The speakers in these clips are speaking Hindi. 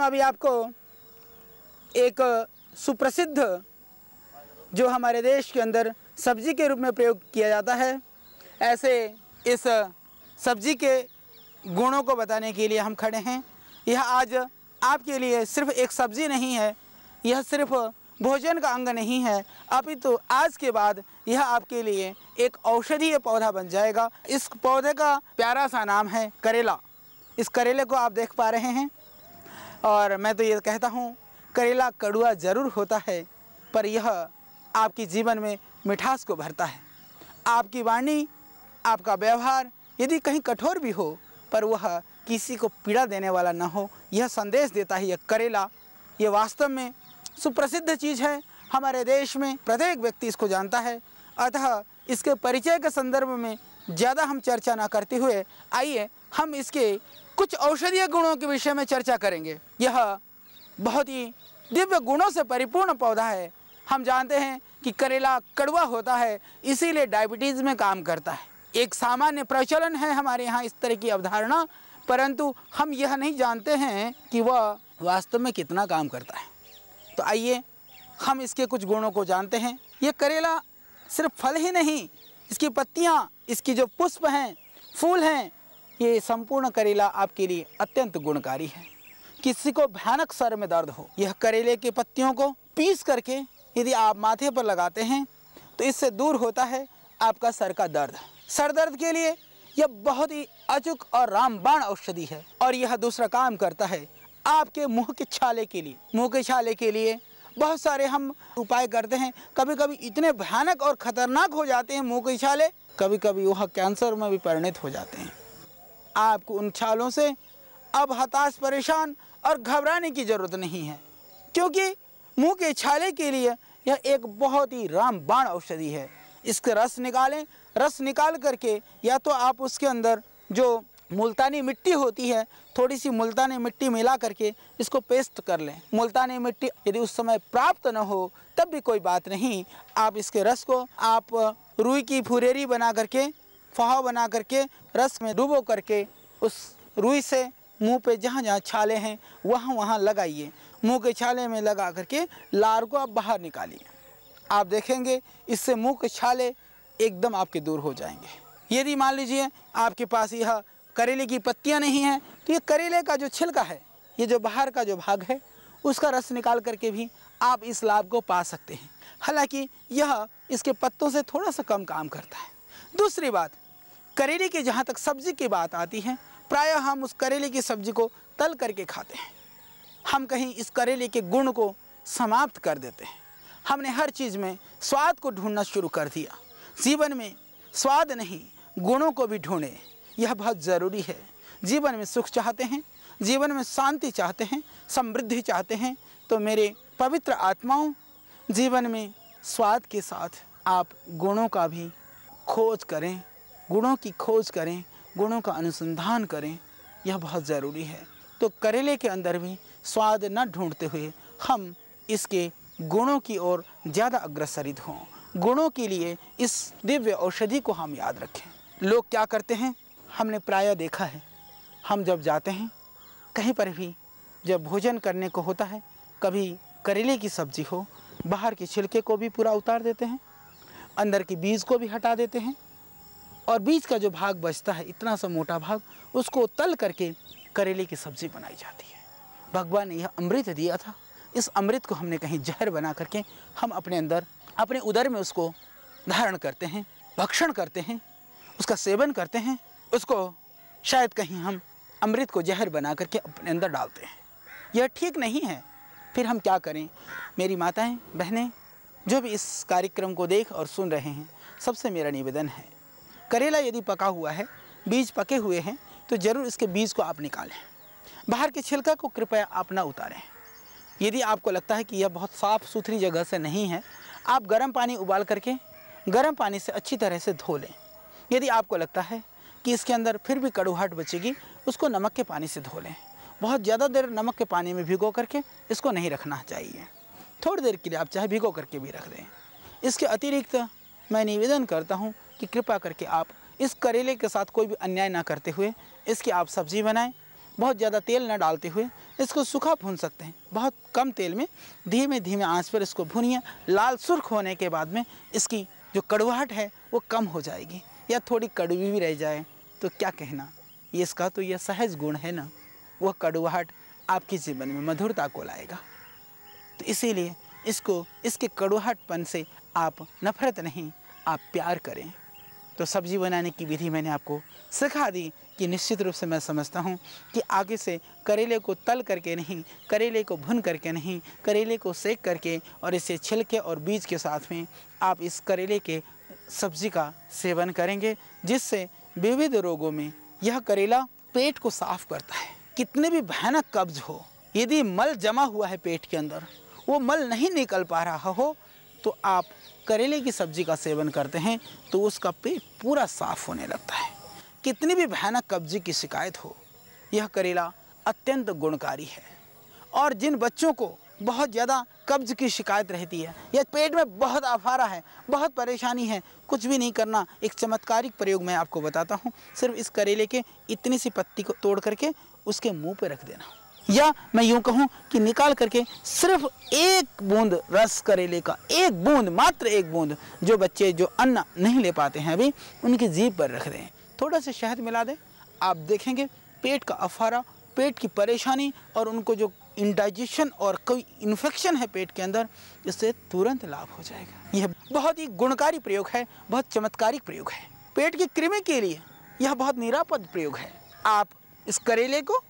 हम अभी आपको एक सुप्रसिद्ध जो हमारे देश के अंदर सब्जी के रूप में प्रयोग किया जाता है ऐसे इस सब्जी के गुणों को बताने के लिए हम खड़े हैं यह आज आपके लिए सिर्फ एक सब्जी नहीं है यह सिर्फ भोजन का अंग नहीं है अभी तो आज के बाद यह आपके लिए एक औषधीय पौधा बन जाएगा इस पौधे का प्यारा सा नाम है करेला इस करेले को आप देख पा रहे हैं और मैं तो ये कहता हूँ करेला कड़ुआ ज़रूर होता है पर यह आपकी जीवन में मिठास को भरता है आपकी वाणी आपका व्यवहार यदि कहीं कठोर भी हो पर वह किसी को पीड़ा देने वाला न हो यह संदेश देता है यह करेला ये वास्तव में सुप्रसिद्ध चीज़ है हमारे देश में प्रत्येक व्यक्ति इसको जानता है अतः इसके परिचय के संदर्भ में ज़्यादा हम चर्चा ना करते हुए आइए हम इसके कुछ औषधीय गुणों के विषय में चर्चा करेंगे यह बहुत ही दिव्य गुणों से परिपूर्ण पौधा है हम जानते हैं कि करेला कड़वा होता है इसीलिए डायबिटीज़ में काम करता है एक सामान्य प्रचलन है हमारे यहाँ इस तरह की अवधारणा परंतु हम यह नहीं जानते हैं कि वह वा वास्तव में कितना काम करता है तो आइए हम इसके कुछ गुणों को जानते हैं ये करेला सिर्फ फल ही नहीं इसकी पत्तियाँ इसकी जो पुष्प हैं फूल हैं ये संपूर्ण करेला आपके लिए अत्यंत गुणकारी है किसी को भयानक सर में दर्द हो यह करेले की पत्तियों को पीस करके यदि आप माथे पर लगाते हैं तो इससे दूर होता है आपका सर का दर्द सर दर्द के लिए यह बहुत ही अचूक और रामबाण औषधि है और यह दूसरा काम करता है आपके मुंह के छाले के लिए मुंह के छाले के लिए बहुत सारे हम उपाय करते हैं कभी कभी इतने भयानक और खतरनाक हो जाते हैं मुंह के छाले कभी कभी वह कैंसर में भी परिणित हो जाते हैं आपको उन ख्यालों से अब हताश परेशान और घबराने की ज़रूरत नहीं है क्योंकि मुंह के छाले के लिए यह एक बहुत ही रामबाण औषधि है इसका रस निकालें रस निकाल करके या तो आप उसके अंदर जो मुल्तानी मिट्टी होती है थोड़ी सी मुल्तानी मिट्टी मिला करके इसको पेस्ट कर लें मुल्तानी मिट्टी यदि उस समय प्राप्त न हो तब भी कोई बात नहीं आप इसके रस को आप रुई की फुरेरी बना करके फहाव बना करके रस में डुबो करके उस रुई से मुंह पे जहाँ जहाँ छाले हैं वहाँ वहाँ लगाइए मुंह के छाले में लगा करके लार को आप बाहर निकालिए आप देखेंगे इससे मुंह के छाले एकदम आपके दूर हो जाएंगे यदि मान लीजिए आपके पास यह करेले की पत्तियाँ नहीं हैं तो ये करेले का जो छिलका है ये जो बाहर का जो भाग है उसका रस निकाल करके भी आप इस लाभ को पा सकते हैं हालांकि यह इसके पत्तों से थोड़ा सा कम काम करता है दूसरी बात करेले की जहाँ तक सब्ज़ी की बात आती है प्रायः हम उस करेले की सब्ज़ी को तल करके खाते हैं हम कहीं इस करेले के गुण को समाप्त कर देते हैं हमने हर चीज़ में स्वाद को ढूंढना शुरू कर दिया जीवन में स्वाद नहीं गुणों को भी ढूंढें यह बहुत ज़रूरी है जीवन में सुख चाहते हैं जीवन में शांति चाहते हैं समृद्धि चाहते हैं तो मेरे पवित्र आत्माओं जीवन में स्वाद के साथ आप गुणों का भी खोज करें गुणों की खोज करें गुणों का अनुसंधान करें यह बहुत ज़रूरी है तो करेले के अंदर भी स्वाद न ढूंढते हुए हम इसके गुणों की ओर ज़्यादा अग्रसरित हों गुणों के लिए इस दिव्य औषधि को हम याद रखें लोग क्या करते हैं हमने प्राय देखा है हम जब जाते हैं कहीं पर भी जब भोजन करने को होता है कभी करेले की सब्ज़ी हो बाहर के छिलके को भी पूरा उतार देते हैं अंदर के बीज को भी हटा देते हैं और बीज का जो भाग बचता है इतना सा मोटा भाग उसको तल करके करेले की सब्ज़ी बनाई जाती है भगवान ने यह अमृत दिया था इस अमृत को हमने कहीं जहर बना करके हम अपने अंदर अपने उदर में उसको धारण करते हैं भक्षण करते हैं उसका सेवन करते हैं उसको शायद कहीं हम अमृत को जहर बना करके अपने अंदर डालते हैं यह ठीक नहीं है फिर हम क्या करें मेरी माताएं बहनें जो भी इस कार्यक्रम को देख और सुन रहे हैं सबसे मेरा निवेदन है करेला यदि पका हुआ है बीज पके हुए हैं तो ज़रूर इसके बीज को आप निकालें बाहर के छिलका को कृपया आप ना उतारें यदि आपको लगता है कि यह बहुत साफ़ सुथरी जगह से नहीं है आप गर्म पानी उबाल करके गर्म पानी से अच्छी तरह से धो लें यदि आपको लगता है कि इसके अंदर फिर भी कड़ुहट बचेगी उसको नमक के पानी से धो लें बहुत ज़्यादा देर नमक के पानी में भिगो करके इसको नहीं रखना चाहिए थोड़ी देर के लिए आप चाहे भिगो करके भी रख दें इसके अतिरिक्त मैं निवेदन करता हूँ कि कृपा करके आप इस करेले के साथ कोई भी अन्याय ना करते हुए इसकी आप सब्ज़ी बनाएं बहुत ज़्यादा तेल ना डालते हुए इसको सूखा भून सकते हैं बहुत कम तेल में धीमे धीमे आंच पर इसको भूनिए लाल सुर्ख होने के बाद में इसकी जो कड़वाहट है वो कम हो जाएगी या थोड़ी कड़वी भी रह जाए तो क्या कहना ये इसका तो यह सहज गुण है ना वह कड़वाहट आपके जीवन में मधुरता को लाएगा तो इसीलिए इसको इसके कड़वाहटपन से आप नफरत नहीं आप प्यार करें तो सब्ज़ी बनाने की विधि मैंने आपको सिखा दी कि निश्चित रूप से मैं समझता हूँ कि आगे से करेले को तल करके नहीं करेले को भुन करके नहीं करेले को सेक करके और इसे छिलके और बीज के साथ में आप इस करेले के सब्जी का सेवन करेंगे जिससे विविध रोगों में यह करेला पेट को साफ करता है कितने भी भयानक कब्ज हो यदि मल जमा हुआ है पेट के अंदर वो मल नहीं निकल पा रहा हो तो आप करेले की सब्जी का सेवन करते हैं तो उसका पेट पूरा साफ होने लगता है कितनी भी भयानक कब्जी की शिकायत हो यह करेला अत्यंत गुणकारी है और जिन बच्चों को बहुत ज़्यादा कब्ज की शिकायत रहती है या पेट में बहुत आफारा है बहुत परेशानी है कुछ भी नहीं करना एक चमत्कारिक प्रयोग मैं आपको बताता हूँ सिर्फ इस करेले के इतनी सी पत्ती को तोड़ करके उसके मुंह पर रख देना या मैं यूं कहूँ कि निकाल करके सिर्फ एक बूंद रस करेले का एक बूंद मात्र एक बूंद जो बच्चे जो अन्न नहीं ले पाते हैं अभी उनकी जीप पर रख दें थोड़ा सा शहद मिला दें आप देखेंगे पेट का अफारा पेट की परेशानी और उनको जो इंडाइजेशन और कोई इन्फेक्शन है पेट के अंदर इससे तुरंत लाभ हो जाएगा यह बहुत ही गुणकारी प्रयोग है बहुत चमत्कारिक प्रयोग है पेट की कृमि के लिए यह बहुत निरापद प्रयोग है आप इस करेले को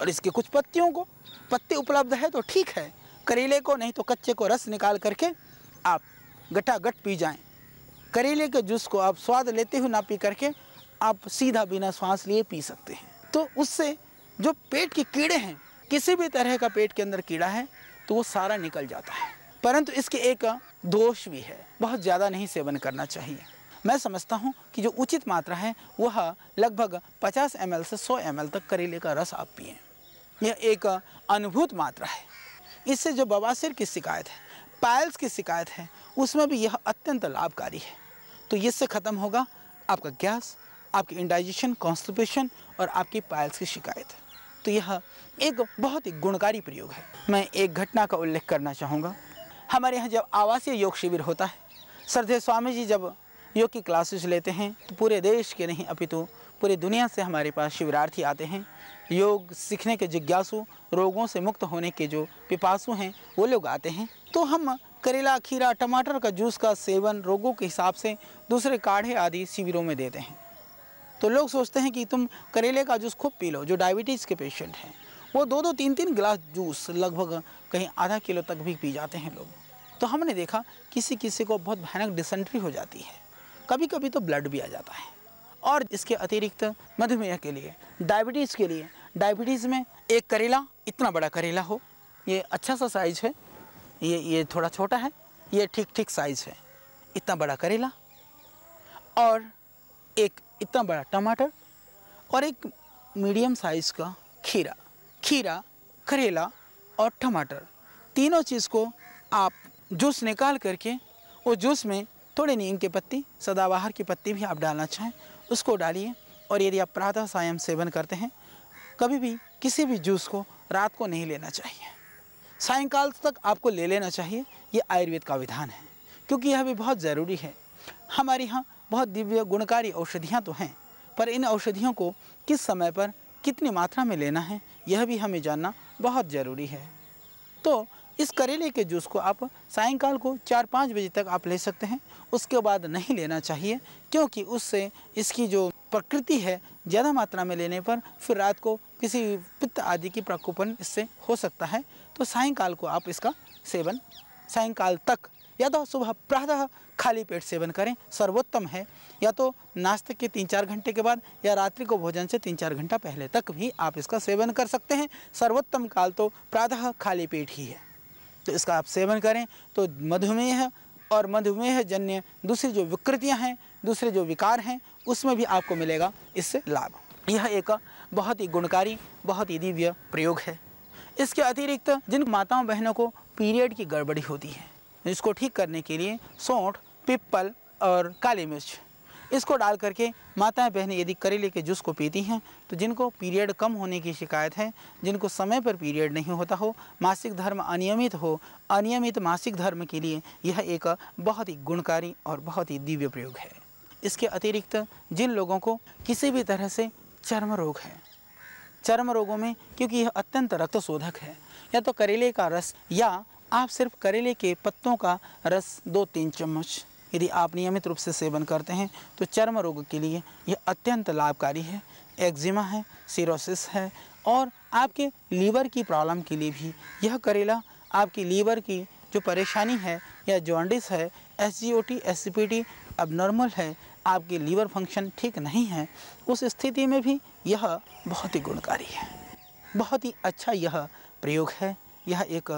और इसके कुछ पत्तियों को पत्ते उपलब्ध है तो ठीक है करेले को नहीं तो कच्चे को रस निकाल करके आप गटागट पी जाएं करेले के जूस को आप स्वाद लेते हुए ना पी करके आप सीधा बिना सांस लिए पी सकते हैं तो उससे जो पेट के कीड़े हैं किसी भी तरह का पेट के अंदर कीड़ा है तो वो सारा निकल जाता है परंतु इसके एक दोष भी है बहुत ज़्यादा नहीं सेवन करना चाहिए मैं समझता हूँ कि जो उचित मात्रा है वह लगभग 50 एम से 100 एम तक करेले का रस आप पिए यह एक अनुभूत मात्रा है इससे जो बवासिर की शिकायत है पायल्स की शिकायत है उसमें भी यह अत्यंत लाभकारी है तो इससे ख़त्म होगा आपका गैस आपकी इंडाइजेशन कॉन्स्टिपेशन और आपकी पायल्स की शिकायत तो यह एक बहुत ही गुणकारी प्रयोग है मैं एक घटना का उल्लेख करना चाहूँगा हमारे यहाँ जब आवासीय योग शिविर होता है सरदेव स्वामी जी जब योग की क्लासेस लेते हैं तो पूरे देश के नहीं अपितु पूरी दुनिया से हमारे पास शिविरार्थी आते हैं योग सीखने के जिज्ञासु रोगों से मुक्त होने के जो पिपासु हैं वो लोग आते हैं तो हम करेला खीरा टमाटर का जूस का सेवन रोगों के हिसाब से दूसरे काढ़े आदि शिविरों में देते हैं तो लोग सोचते हैं कि तुम करेले का जूस खूब पी लो जो डायबिटीज़ के पेशेंट हैं वो दो दो तीन तीन गिलास जूस लगभग कहीं आधा किलो तक भी पी जाते हैं लोग तो हमने देखा किसी किसी को बहुत भयानक डिसेंट्री हो जाती है कभी कभी तो ब्लड भी आ जाता है और इसके अतिरिक्त मधुमेह के लिए डायबिटीज़ के लिए डायबिटीज़ में एक करेला इतना बड़ा करेला हो ये अच्छा सा साइज है ये ये थोड़ा छोटा है ये ठीक ठीक साइज़ है इतना बड़ा करेला और एक इतना बड़ा टमाटर और एक मीडियम साइज़ का खीरा खीरा करेला और टमाटर तीनों चीज़ को आप जूस निकाल करके वो जूस में थोड़े नीम की पत्ती सदाबहार की पत्ती भी आप डालना चाहें उसको डालिए और यदि आप प्रातः सायं सेवन करते हैं कभी भी किसी भी जूस को रात को नहीं लेना चाहिए सायंकाल तक आपको ले लेना चाहिए ये आयुर्वेद का विधान है क्योंकि यह भी बहुत ज़रूरी है हमारे यहाँ बहुत दिव्य गुणकारी औषधियाँ तो हैं पर इन औषधियों को किस समय पर कितनी मात्रा में लेना है यह भी हमें जानना बहुत ज़रूरी है तो इस करेले के जूस को आप सायंकाल को चार पाँच बजे तक आप ले सकते हैं उसके बाद नहीं लेना चाहिए क्योंकि उससे इसकी जो प्रकृति है ज़्यादा मात्रा में लेने पर फिर रात को किसी पित्त आदि की प्रकोपन इससे हो सकता है तो सायंकाल को आप इसका सेवन सायंकाल तक या तो सुबह प्रातः खाली पेट सेवन करें सर्वोत्तम है या तो नाश्ते के तीन चार घंटे के बाद या रात्रि को भोजन से तीन चार घंटा पहले तक भी आप इसका सेवन कर सकते हैं सर्वोत्तम काल तो प्रातः खाली पेट ही है तो इसका आप सेवन करें तो मधुमेह और मधुमेह जन्य दूसरी जो विकृतियां हैं दूसरे जो विकार हैं उसमें भी आपको मिलेगा इससे लाभ यह एक बहुत ही गुणकारी बहुत ही दिव्य प्रयोग है इसके अतिरिक्त जिन माताओं बहनों को पीरियड की गड़बड़ी होती है इसको ठीक करने के लिए सौंठ पिप्पल और काली मिर्च इसको डाल करके माताएं बहनें यदि करेले के जूस को पीती हैं तो जिनको पीरियड कम होने की शिकायत है जिनको समय पर पीरियड नहीं होता हो मासिक धर्म अनियमित हो अनियमित मासिक धर्म के लिए यह एक बहुत ही गुणकारी और बहुत ही दिव्य प्रयोग है इसके अतिरिक्त जिन लोगों को किसी भी तरह से चर्म रोग है चर्म रोगों में क्योंकि यह अत्यंत रक्त शोधक है या तो करेले का रस या आप सिर्फ करेले के पत्तों का रस दो तीन चम्मच यदि आप नियमित रूप से सेवन करते हैं तो चर्म रोग के लिए यह अत्यंत लाभकारी है एक्जिमा है सीरोसिस है और आपके लीवर की प्रॉब्लम के लिए भी यह करेला आपकी लीवर की जो परेशानी है या जॉन्डिस है S G O T S G P T अब नॉर्मल है आपके लीवर फंक्शन ठीक नहीं है उस स्थिति में भी यह बहुत ही गुणकारी है बहुत ही अच्छा यह प्रयोग है यह एक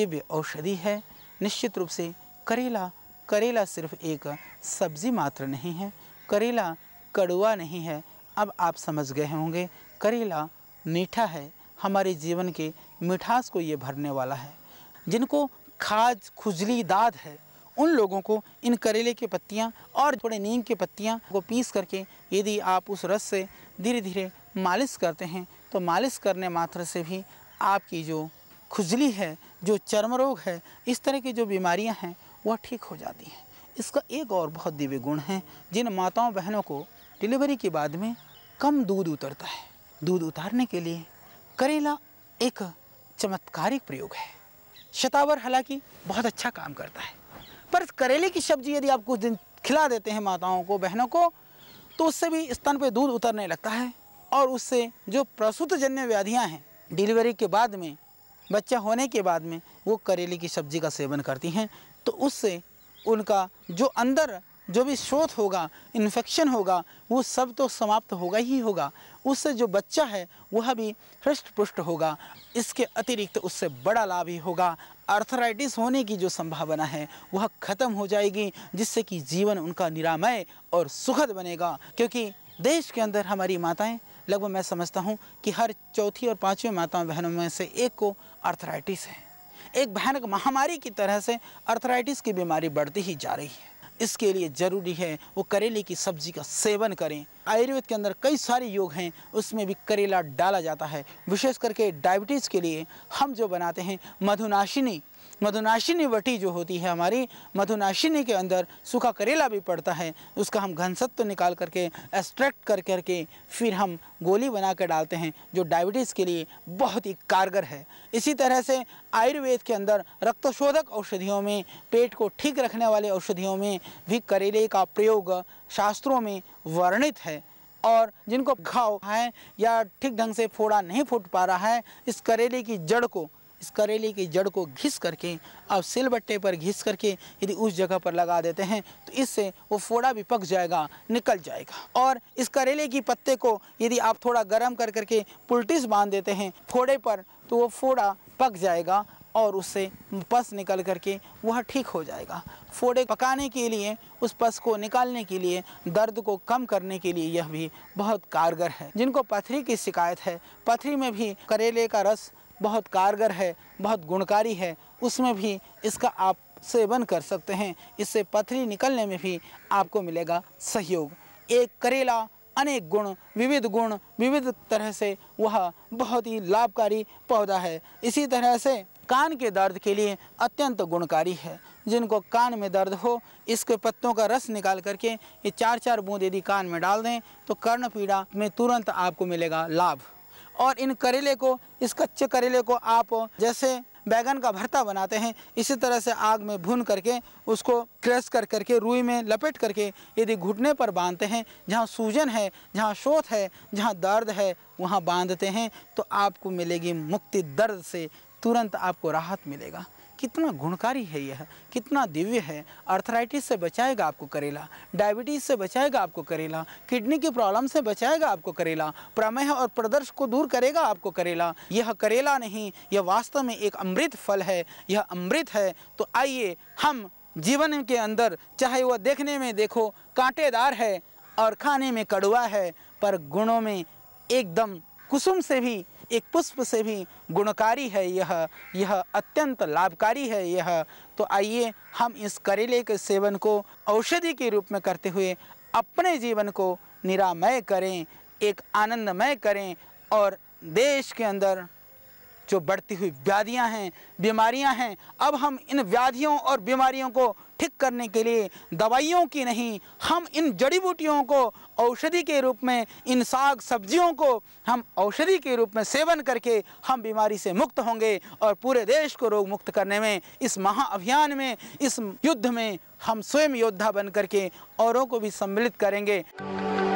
दिव्य औषधि है निश्चित रूप से करेला करेला सिर्फ एक सब्ज़ी मात्र नहीं है करेला कड़वा नहीं है अब आप समझ गए होंगे करेला मीठा है हमारे जीवन के मिठास को ये भरने वाला है जिनको खाज खुजली दाद है उन लोगों को इन करेले की पत्तियाँ और थोड़े नीम की पत्तियाँ को पीस करके यदि आप उस रस से धीरे धीरे मालिश करते हैं तो मालिश करने मात्र से भी आपकी जो खुजली है जो चर्म रोग है इस तरह की जो बीमारियां हैं वह ठीक हो जाती हैं इसका एक और बहुत दिव्य गुण है जिन माताओं बहनों को डिलीवरी के बाद में कम दूध उतरता है दूध उतारने के लिए करेला एक चमत्कारिक प्रयोग है शतावर हालांकि बहुत अच्छा काम करता है पर करेले की सब्जी यदि आप कुछ दिन खिला देते हैं माताओं को बहनों को तो उससे भी स्तन पर दूध उतरने लगता है और उससे जो प्रसूत जन्य व्याधियाँ हैं डिलीवरी के बाद में बच्चा होने के बाद में वो करेले की सब्जी का सेवन करती हैं तो उससे उनका जो अंदर जो भी स्रोत होगा इन्फेक्शन होगा वो सब तो समाप्त होगा ही होगा उससे जो बच्चा है वह भी हृष्ट पुष्ट होगा इसके अतिरिक्त उससे बड़ा लाभ ही होगा अर्थराइटिस होने की जो संभावना है वह खत्म हो जाएगी जिससे कि जीवन उनका निरामय और सुखद बनेगा क्योंकि देश के अंदर हमारी माताएं लगभग मैं समझता हूँ कि हर चौथी और पाँचवीं माताओं बहनों में से एक को अर्थराइटिस है एक भयानक महामारी की तरह से अर्थराइटिस की बीमारी बढ़ती ही जा रही है इसके लिए ज़रूरी है वो करेले की सब्जी का सेवन करें आयुर्वेद के अंदर कई सारे योग हैं उसमें भी करेला डाला जाता है विशेष करके डायबिटीज़ के लिए हम जो बनाते हैं मधुनाशिनी मधुनाशिनी वटी जो होती है हमारी मधुनाशिनी के अंदर सूखा करेला भी पड़ता है उसका हम घनसत्व निकाल करके एक्सट्रैक्ट कर करके फिर हम गोली बना कर डालते हैं जो डायबिटीज़ के लिए बहुत ही कारगर है इसी तरह से आयुर्वेद के अंदर रक्तशोधक औषधियों में पेट को ठीक रखने वाले औषधियों में भी करेले का प्रयोग शास्त्रों में वर्णित है और जिनको घाव है या ठीक ढंग से फोड़ा नहीं फूट पा रहा है इस करेले की जड़ को इस करेले की जड़ को घिस करके आप सिलबट्टे पर घिस करके यदि उस जगह पर लगा देते हैं तो इससे वो फोड़ा भी पक जाएगा निकल जाएगा और इस करेले की पत्ते को यदि आप थोड़ा गर्म कर करके पुलटिस बांध देते हैं फोड़े पर तो वो फोड़ा पक जाएगा और उससे पस निकल करके वह ठीक हो जाएगा फोड़े पकाने के लिए उस पस को निकालने के लिए दर्द को कम करने के लिए यह भी बहुत कारगर है जिनको पथरी की शिकायत है पथरी में भी करेले का रस बहुत कारगर है बहुत गुणकारी है उसमें भी इसका आप सेवन कर सकते हैं इससे पथरी निकलने में भी आपको मिलेगा सहयोग एक करेला अनेक गुण विविध गुण विविध तरह से वह बहुत ही लाभकारी पौधा है इसी तरह से कान के दर्द के लिए अत्यंत गुणकारी है जिनको कान में दर्द हो इसके पत्तों का रस निकाल करके ये चार चार बूंद यदि कान में डाल दें तो कर्ण पीड़ा में तुरंत आपको मिलेगा लाभ और इन करेले को इस कच्चे करेले को आप जैसे बैगन का भरता बनाते हैं इसी तरह से आग में भून करके उसको क्रश कर करके रुई में लपेट करके यदि घुटने पर बांधते हैं जहाँ सूजन है जहाँ शोथ है जहाँ दर्द है वहाँ बांधते हैं तो आपको मिलेगी मुक्ति दर्द से तुरंत आपको राहत मिलेगा कितना गुणकारी है यह कितना दिव्य है अर्थराइटिस से बचाएगा आपको करेला डायबिटीज़ से बचाएगा आपको करेला किडनी की प्रॉब्लम से बचाएगा आपको करेला प्रमेह और प्रदर्श को दूर करेगा आपको करेला यह करेला नहीं यह वास्तव में एक अमृत फल है यह अमृत है तो आइए हम जीवन के अंदर चाहे वह देखने में देखो कांटेदार है और खाने में कड़वा है पर गुणों में एकदम कुसुम से भी एक पुष्प से भी गुणकारी है यह यह अत्यंत लाभकारी है यह तो आइए हम इस करेले के सेवन को औषधि के रूप में करते हुए अपने जीवन को निरामय करें एक आनंदमय करें और देश के अंदर जो बढ़ती हुई व्याधियां हैं बीमारियां हैं अब हम इन व्याधियों और बीमारियों को ठीक करने के लिए दवाइयों की नहीं हम इन जड़ी बूटियों को औषधि के रूप में इन साग सब्जियों को हम औषधि के रूप में सेवन करके हम बीमारी से मुक्त होंगे और पूरे देश को रोग मुक्त करने में इस महाअभियान में इस युद्ध में हम स्वयं योद्धा बन करके औरों को भी सम्मिलित करेंगे